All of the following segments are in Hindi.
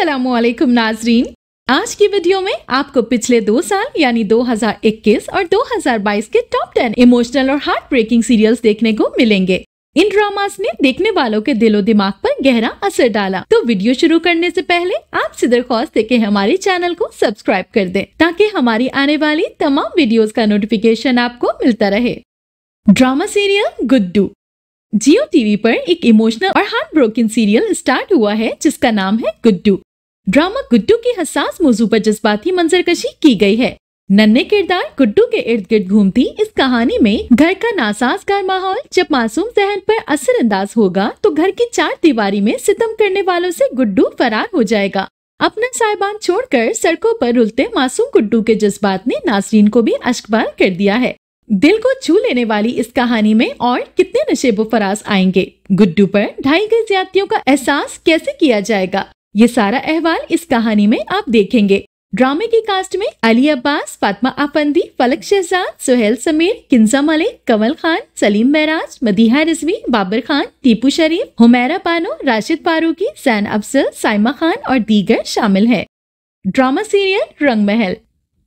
असलम नाजरीन आज की वीडियो में आपको पिछले दो साल यानी 2021 और 2022 के टॉप 10 इमोशनल और हार्ट ब्रेकिंग सीरियल्स देखने को मिलेंगे इन ड्रामास ने देखने वालों के दिलो दिमाग पर गहरा असर डाला तो वीडियो शुरू करने से पहले आपसे दरख्वास्त है कि हमारे चैनल को सब्सक्राइब कर दें ताकि हमारी आने वाली तमाम वीडियोस का नोटिफिकेशन आपको मिलता रहे drama serial Guddu Geo TV पर एक इमोशनल और हार्ट ब्रोकन सीरियल स्टार्ट हुआ है जिसका नाम है गुड्डू ड्रामा गुड्डू की हसास मौजू पर जज्बाती मंजरकशी की गई है नन्हे किरदार गुड्डू के इर्द गिर्द घूमती इस कहानी में घर का नासाजगार माहौल जब मासूम जहन पर असरअंदाज होगा तो घर की चार दीवारी में सितम करने वालों से गुड्डू फरार हो जाएगा अपना साहिबान छोड़कर सड़कों पर रुलते मासूम गुड्डू के जज्बात ने नासरीन को भी अशकबार कर दिया है दिल को छू लेने वाली इस कहानी में और कितने नशेबो फराज आएंगे गुड्डू पर ढाई गई ज्यादतियों का एहसास कैसे किया जाएगा ये सारा अहवाल इस कहानी में आप देखेंगे ड्रामे की कास्ट में अली अब्बास फातमा आफंदी फलक शहजाद सुहेल समीर किन्सा मलिक कमल खान सलीम बैराज मदीहा रिजवी बाबर खान टीपू शरीफ हुमैरा पानो राशिद फारूकी सैन अफसर साइमा खान और दीगर शामिल हैं ड्रामा सीरियल रंग महल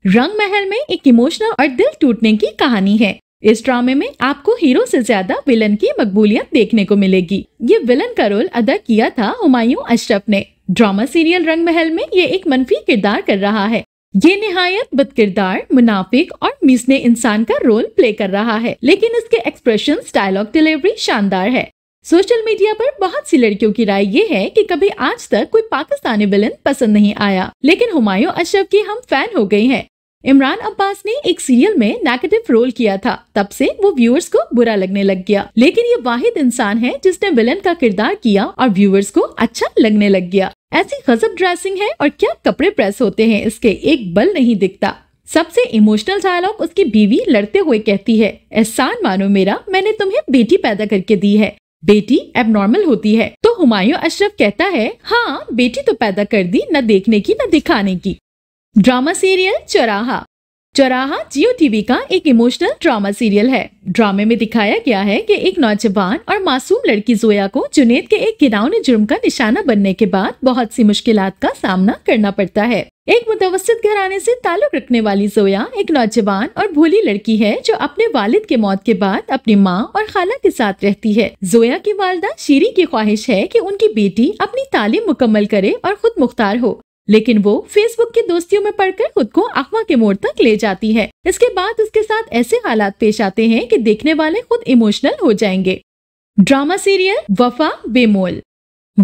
रंग महल में एक इमोशनल और दिल टूटने की कहानी है इस ड्रामे में आपको हीरो से ज्यादा विलन की मकबूलियत देखने को मिलेगी ये विलन का रोल अदा किया था हुमायूं अशरफ ने ड्रामा सीरियल रंग महल में ये एक मनफी किरदार कर रहा है ये निहायत बद किरदार मुनाफिक और मिसने इंसान का रोल प्ले कर रहा है लेकिन इसके एक्सप्रेशन डायलॉग डिलीवरी शानदार है सोशल मीडिया पर बहुत सी लड़कियों की राय ये है कि कभी आज तक कोई पाकिस्तानी विलन पसंद नहीं आया लेकिन हुमायूं अशरफ की हम फैन हो गई हैं। इमरान अब्बास ने एक सीरियल में नेगेटिव रोल किया था तब से वो व्यूअर्स को बुरा लगने लग गया लेकिन ये वाहिद इंसान है जिसने विलन का किरदार किया और व्यूअर्स को अच्छा लगने लग गया ऐसी गजब ड्रेसिंग है और क्या कपड़े प्रेस होते हैं इसके एक बल नहीं दिखता सबसे इमोशनल डायलॉग उसकी बीवी लड़ते हुए कहती है एहसान मानो मेरा मैंने तुम्हें बेटी पैदा करके दी है बेटी एबनॉर्मल होती है तो हुमायूं अशरफ कहता है हाँ बेटी तो पैदा कर दी न देखने की न दिखाने की ड्रामा सीरियल चौराहा चौराहा जियो टीवी का एक इमोशनल ड्रामा सीरियल है ड्रामे में दिखाया गया है कि एक नौजवान और मासूम लड़की जोया को जुनेद के एक घिरावने जुर्म का निशाना बनने के बाद बहुत सी मुश्किल का सामना करना पड़ता है एक मुतवस्त घराने से ताल्लुक रखने वाली जोया एक नौजवान और भोली लड़की है जो अपने वालिद के मौत के बाद अपनी माँ और खाला के साथ रहती है जोया की वालदा शीरी की ख्वाहिश है कि उनकी बेटी अपनी तालीम मुकम्मल करे और खुद मुख्तार हो लेकिन वो फेसबुक की दोस्तियों में पढ़कर खुद को अखवा के मोड़ तक ले जाती है इसके बाद उसके साथ ऐसे हालात पेश आते हैं कि देखने वाले खुद इमोशनल हो जाएंगे ड्रामा सीरियल वफा बेमोल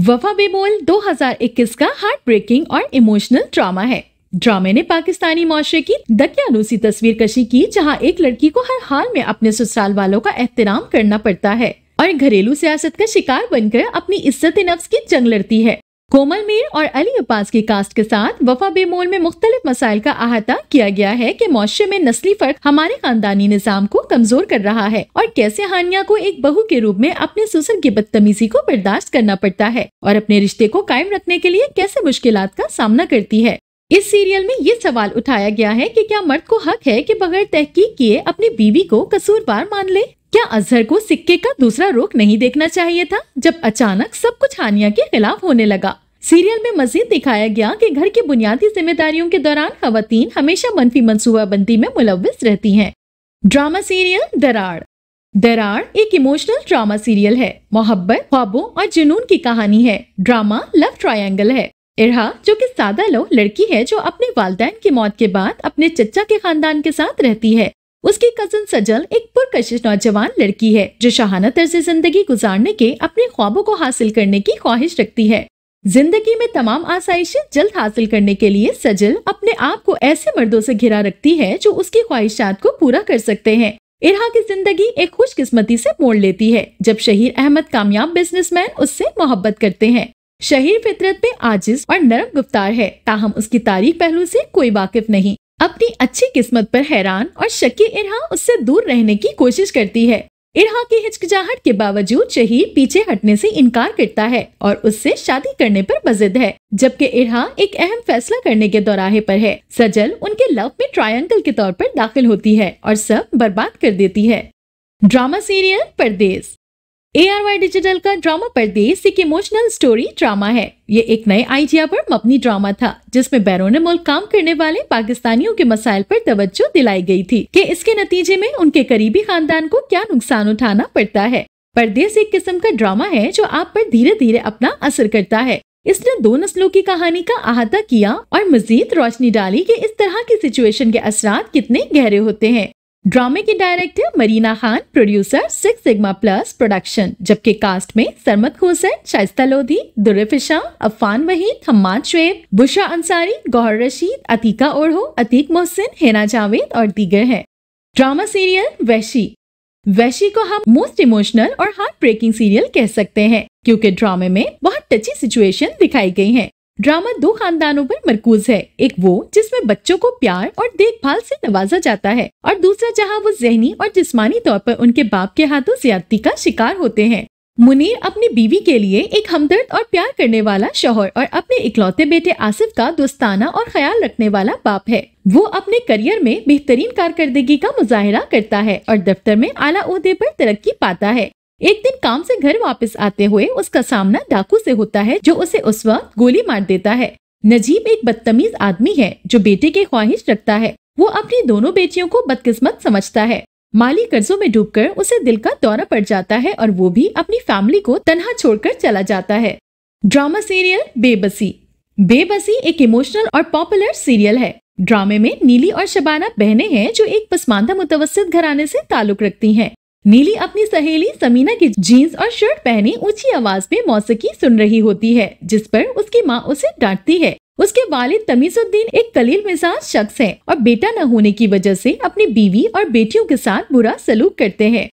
वफा बेमोल 2021 का हार्ट ब्रेकिंग और इमोशनल ड्रामा है ड्रामे ने पाकिस्तानी माशरे की दकियानूसी तस्वीर कशी की जहां एक लड़की को हर हाल में अपने ससुराल वालों का एहतराम करना पड़ता है और घरेलू सियासत का शिकार बनकर अपनी इज्जत नफ्स की जंग लड़ती है कोमल मीर और अली अब्बास की कास्ट के साथ वफा बेमोल में मुख्तलिफ मसाइल का अहाता किया गया है कि मुआरे में नस्ली फर्क हमारे खानदानी निज़ाम को कमजोर कर रहा है और कैसे हानिया को एक बहू के रूप में अपने सुसर की बदतमीजी को बर्दाश्त करना पड़ता है और अपने रिश्ते को कायम रखने के लिए कैसे मुश्किल का सामना करती है इस सीरियल में ये सवाल उठाया गया है कि क्या मर्द को हक है कि बगैर तहकीक किए अपनी बीवी को कसूरवार मान ले क्या अजहर को सिक्के का दूसरा रुख नहीं देखना चाहिए था जब अचानक सब कुछ हानिया के खिलाफ होने लगा सीरियल में मजीद दिखाया गया कि घर की बुनियादी जिम्मेदारियों के दौरान खातन हमेशा मनफी मनसूबाबंदी में मुलविस रहती हैं। ड्रामा सीरियल दराड़ दराड़ एक इमोशनल ड्रामा सीरियल है मोहब्बत ख्वाबों और जुनून की कहानी है ड्रामा लव ट्रायंगल है इरहा जो कि सादा लो लड़की है जो अपने वालदेन की मौत के बाद अपने चचा के खानदान के साथ रहती है उसकी कजन सजल एक पुरकशिश नौजवान लड़की है जो शहाना तर्ज जिंदगी गुजारने के अपने ख्वाबों को हासिल करने की ख्वाहिश रखती है जिंदगी में तमाम आसाइशें जल्द हासिल करने के लिए सजल अपने आप को ऐसे मर्दों से घिरा रखती है जो उसकी ख्वाहिशात को पूरा कर सकते हैं इरहा की जिंदगी एक खुशकिस्मती से मोड़ लेती है जब शहीर अहमद कामयाब बिजनेसमैन उससे मोहब्बत करते हैं शहीर फितरत में आजिज और नरम गुफ्तार है ताहम उसकी तारीख पहलू से कोई वाकिफ नहीं अपनी अच्छी किस्मत पर हैरान और शक्की इरहा उससे दूर रहने की कोशिश करती है इरहा की हिचकिचाहट के बावजूद शहीद पीछे हटने से इनकार करता है और उससे शादी करने पर मजिद है जबकि इरहा एक अहम फैसला करने के दौराहे पर है सजल उनके लव में ट्रायंगल के तौर पर दाखिल होती है और सब बर्बाद कर देती है drama serial Pardes A R Y digital का ड्रामा परदेस एक इमोशनल स्टोरी ड्रामा है ये एक नए आइडिया पर मबनी ड्रामा था जिसमें बैरून मुल्क काम करने वाले पाकिस्तानियों के मसाइल पर तवज्जो दिलाई गई थी कि इसके नतीजे में उनके करीबी खानदान को क्या नुकसान उठाना पड़ता है परदेस एक किस्म का ड्रामा है जो आप पर धीरे धीरे अपना असर करता है इसने दो नस्लों की कहानी का अहाता किया और मजीद रोशनी डाली कि इस तरह की सिचुएशन के असरा कितने गहरे होते हैं ड्रामे के director Marina Khan producer six sigma plus production जबकि कास्ट में सरमत हुसैन शाइस्ता लोधी दुर्रफिशा अफान वहीद हम्मान शुएब बुशा अंसारी गौहर रशीद अतीका ओढ़ो अतीक मोहसिन हिना जावेद और दीगर हैं ड्रामा सीरियल वैशी वैशी को हम मोस्ट इमोशनल और हार्ट ब्रेकिंग सीरियल कह सकते हैं क्योंकि ड्रामे में बहुत टची सिचुएशन दिखाई गई है ड्रामा दो खानदानों पर मरकूज है एक वो जिसमें बच्चों को प्यार और देखभाल से नवाजा जाता है और दूसरा जहां वो जहनी और जिस्मानी तौर पर उनके बाप के हाथों ज्यादती का शिकार होते हैं मुनीर अपनी बीवी के लिए एक हमदर्द और प्यार करने वाला शोहर और अपने इकलौते बेटे आसिफ का दोस्ताना और ख्याल रखने वाला बाप है वो अपने करियर में बेहतरीन कारकर्दगी का मुजाहरा करता है और दफ्तर में आला उहदे पर तरक्की पाता है एक दिन काम से घर वापस आते हुए उसका सामना डाकू से होता है जो उसे उस वक्त गोली मार देता है नजीब एक बदतमीज आदमी है जो बेटे की ख्वाहिश रखता है वो अपनी दोनों बेटियों को बदकिस्मत समझता है माली कर्जों में डूबकर उसे दिल का दौरा पड़ जाता है और वो भी अपनी फैमिली को तनहा छोड़कर चला जाता है ड्रामा सीरियल बेबसी बेबसी एक इमोशनल और पॉपुलर सीरियल है ड्रामे में नीली और शबाना बहनें हैं जो एक पसमानदा मुतवस्त घराने से ताल्लुक रखती हैं नीली अपनी सहेली समीना की जीन्स और शर्ट पहने ऊंची आवाज में मौसकी सुन रही होती है जिस पर उसकी माँ उसे डांटती है उसके वालिद तमीजुद्दीन एक कलील मिजाज शख्स हैं और बेटा न होने की वजह से अपनी बीवी और बेटियों के साथ बुरा सलूक करते हैं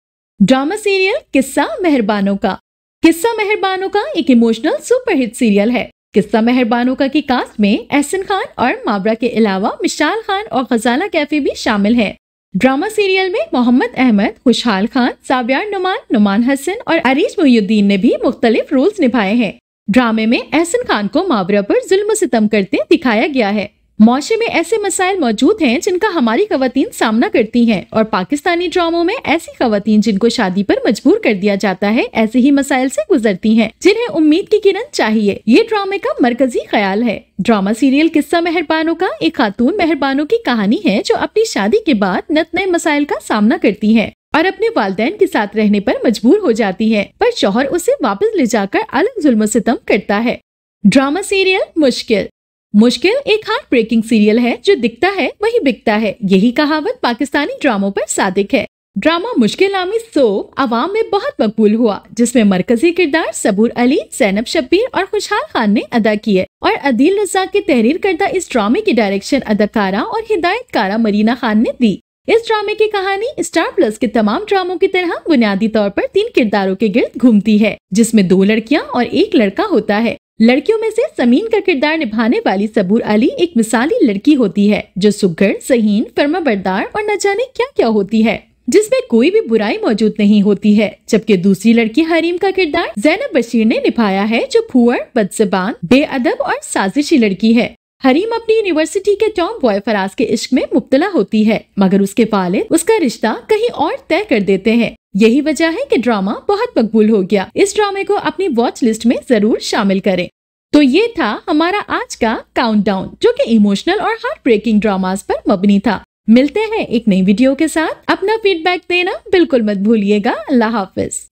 ड्रामा सीरियल किस्सा मेहरबानों का किस्सा मेहरबानों का एक इमोशनल सुपरहिट सीरियल है किस्सा मेहरबानों का की कास्ट में एहसन खान और माबरा के अलावा मिशाल खान और खजाला कैफे भी शामिल हैं। ड्रामा सीरियल में मोहम्मद अहमद खुशहाल खान साबियार नुमान नुमान हसन और अरीज मुहुद्दीन ने भी मुख्तलिफ रोल्स निभाए हैं ड्रामे में एहसन खान को मावरा पर जुल्म सितम करते दिखाया गया है मुआशरे में ऐसे मसाइल मौजूद हैं जिनका हमारी खातन सामना करती हैं और पाकिस्तानी ड्रामों में ऐसी खातन जिनको शादी पर मजबूर कर दिया जाता है ऐसे ही मसाइल से गुजरती हैं जिन्हें उम्मीद की किरण चाहिए ये ड्रामे का मरकजी ख्याल है ड्रामा सीरियल किस्सा मेहरबानों का एक खातून मेहरबानों की कहानी है जो अपनी शादी के बाद नत नए मसाइल का सामना करती है और अपने वालदेन के साथ रहने आरोप मजबूर हो जाती है पर शोहर उसे वापस ले जाकर अलग जुल्म करता है ड्रामा सीरियल मुश्किल मुश्किल एक हार्ट ब्रेकिंग सीरियल है जो दिखता है वही बिकता है यही कहावत पाकिस्तानी ड्रामों पर सादिक है ड्रामा मुश्किल नामी सो आवाम में बहुत मकबूल हुआ जिसमें मरकजी किरदार सबूर अली सैनब शब्बीर और खुशहाल खान ने अदा किए और अदील रजा की तहरीर करदा इस ड्रामे की डायरेक्शन अदाकारा और हिदायतकारा मरीना खान ने दी इस ड्रामे की कहानी स्टार प्लस के तमाम ड्रामों की तरह बुनियादी तौर पर तीन किरदारों के गिर्द घूमती है जिसमें दो लड़कियां और एक लड़का होता है लड़कियों में से समीन का किरदार निभाने वाली सबूर अली एक मिसाली लड़की होती है जो सुगर सहीन फर्मा बरदार और न जाने क्या क्या होती है जिसमें कोई भी बुराई मौजूद नहीं होती है जबकि दूसरी लड़की हरीम का किरदार जैनब बशीर ने निभाया है जो फुअर बदजबान बेअदब और साजिशी लड़की है हरीम अपनी यूनिवर्सिटी के टॉम बॉय फराज के इश्क में मुबतला होती है मगर उसके वाले उसका रिश्ता कहीं और तय कर देते हैं यही वजह है कि ड्रामा बहुत मकबूल हो गया इस ड्रामे को अपनी वॉच लिस्ट में जरूर शामिल करें तो ये था हमारा आज का काउंटडाउन जो कि इमोशनल और हार्ट ब्रेकिंग ड्रामास पर मबनी था मिलते हैं एक नई वीडियो के साथ अपना फीडबैक देना बिल्कुल मत भूलिएगा अल्लाह हाफिज